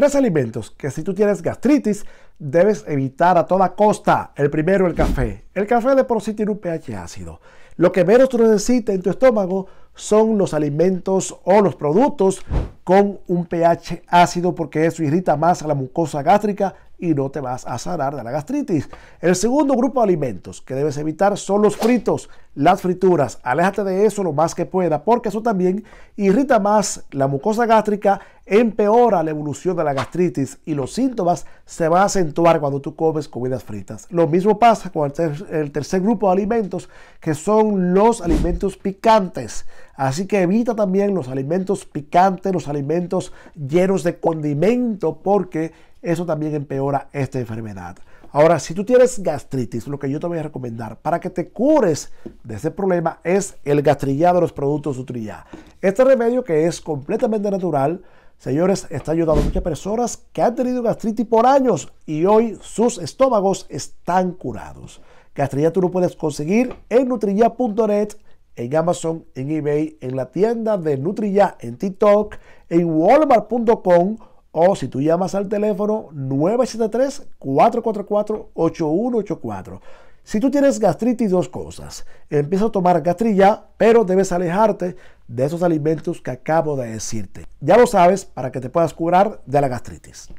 Tres alimentos que si tú tienes gastritis debes evitar a toda costa. El primero, el café. El café de por sí tiene un pH ácido. Lo que menos tú necesitas en tu estómago son los alimentos o los productos con un pH ácido porque eso irrita más a la mucosa gástrica y no te vas a sanar de la gastritis. El segundo grupo de alimentos que debes evitar son los fritos, las frituras. Aléjate de eso lo más que pueda porque eso también irrita más la mucosa gástrica empeora la evolución de la gastritis y los síntomas se van a acentuar cuando tú comes comidas fritas. Lo mismo pasa con el, tercer grupo de alimentos que son los alimentos picantes. Así que evita también los alimentos picantes, los alimentos llenos de condimento porque eso también empeora esta enfermedad. Ahora, si tú tienes gastritis, lo que yo te voy a recomendar para que te cures de ese problema es el gastrillado de los productos trilla. Este remedio que es completamente natural, Señores, está ayudando a muchas personas que han tenido gastritis por años y hoy sus estómagos están curados. Gastrilla tú lo puedes conseguir en nutrilla.net, en Amazon, en eBay, en la tienda de Nutrilla, en TikTok, en walmart.com o si tú llamas al teléfono 973-444-8184. Si tú tienes gastritis, dos cosas. Empieza a tomar gastrilla, pero debes alejarte de esos alimentos que acabo de decirte. Ya lo sabes para que te puedas curar de la gastritis.